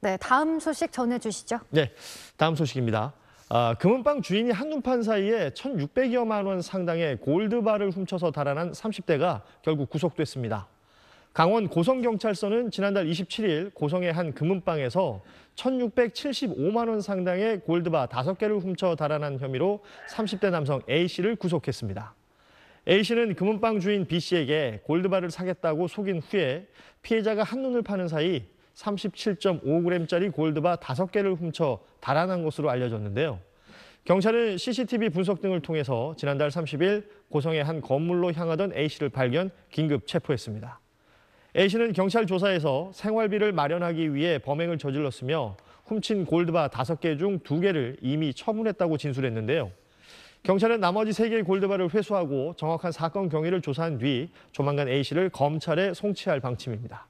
네, 다음 소식 전해주시죠. 네, 다음 소식입니다. 아, 금은방 주인이 한눈판 사이에 1,600여만 원 상당의 골드바를 훔쳐서 달아난 30대가 결국 구속됐습니다. 강원 고성경찰서는 지난달 27일 고성의 한 금은방에서 1,675만 원 상당의 골드바 5개를 훔쳐 달아난 혐의로 30대 남성 A씨를 구속했습니다. A씨는 금은방 주인 B씨에게 골드바를 사겠다고 속인 후에 피해자가 한눈을 파는 사이 37.5g짜리 골드바 5개를 훔쳐 달아난 것으로 알려졌는데요. 경찰은 CCTV 분석 등을 통해서 지난달 30일 고성의 한 건물로 향하던 A씨를 발견 긴급 체포했습니다. A씨는 경찰 조사에서 생활비를 마련하기 위해 범행을 저질렀으며 훔친 골드바 5개 중 2개를 이미 처분했다고 진술했는데요. 경찰은 나머지 3개의 골드바를 회수하고 정확한 사건 경위를 조사한 뒤 조만간 A씨를 검찰에 송치할 방침입니다.